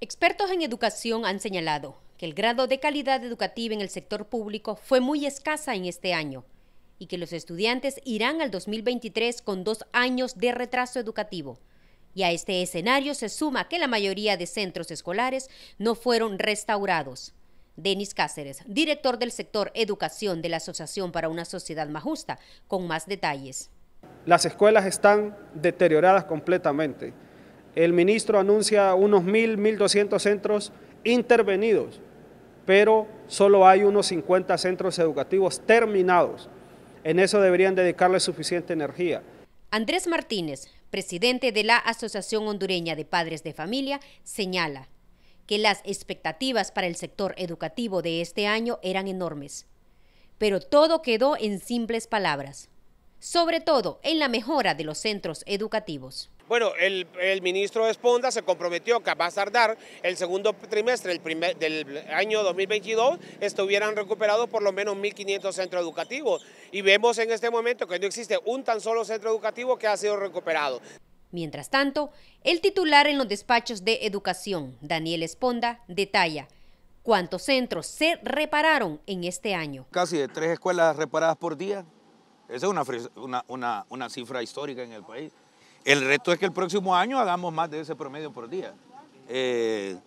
Expertos en educación han señalado que el grado de calidad educativa en el sector público fue muy escasa en este año y que los estudiantes irán al 2023 con dos años de retraso educativo. Y a este escenario se suma que la mayoría de centros escolares no fueron restaurados. Denis Cáceres, director del sector educación de la Asociación para una Sociedad Más Justa, con más detalles. Las escuelas están deterioradas completamente el ministro anuncia unos 1.000, 1.200 centros intervenidos, pero solo hay unos 50 centros educativos terminados. En eso deberían dedicarle suficiente energía. Andrés Martínez, presidente de la Asociación Hondureña de Padres de Familia, señala que las expectativas para el sector educativo de este año eran enormes, pero todo quedó en simples palabras sobre todo en la mejora de los centros educativos. Bueno, el, el, ministro Esponda se comprometió que a más tardar el segundo trimestre del, primer, del año 2022 estuvieran recuperados por lo menos 1.500 centros educativos y vemos en este momento que no existe un tan solo centro educativo que ha sido recuperado. Mientras tanto, el titular en los despachos de educación, Daniel Esponda, detalla cuántos centros se repararon en este año. Casi de tres escuelas reparadas por día, esa es una, cifra histórica en el país. El reto es que el próximo año hagamos más de ese promedio por día. Eh,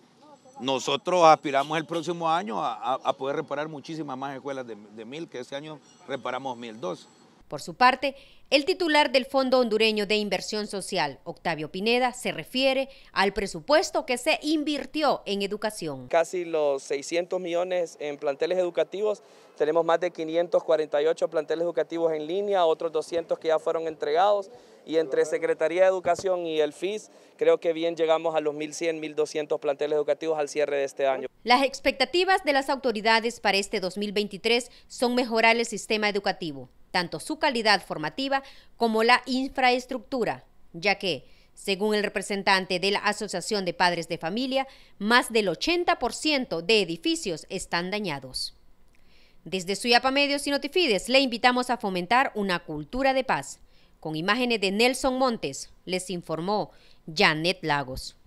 nosotros aspiramos el próximo año a, poder reparar muchísimas más escuelas de, de mil, que este año reparamos mil dos. Por su parte, el titular del Fondo Hondureño de Inversión Social, Octavio Pineda, se refiere al presupuesto que se invirtió en educación. Casi los 600 millones en planteles educativos, tenemos más de 548 planteles educativos en línea, otros 200 que ya fueron entregados y entre Secretaría de Educación y el FIS, creo que bien llegamos a los 1.100, 1.200 planteles educativos al cierre de este año. Las expectativas de las autoridades para este 2023 son mejorar el sistema educativo tanto su calidad formativa como la infraestructura, ya que, según el representante de la Asociación de Padres de Familia, más del 80% de edificios están dañados. Desde Suyapa Medios y Notifides le invitamos a fomentar una cultura de paz. Con imágenes de Nelson Montes, les informó Janet Lagos.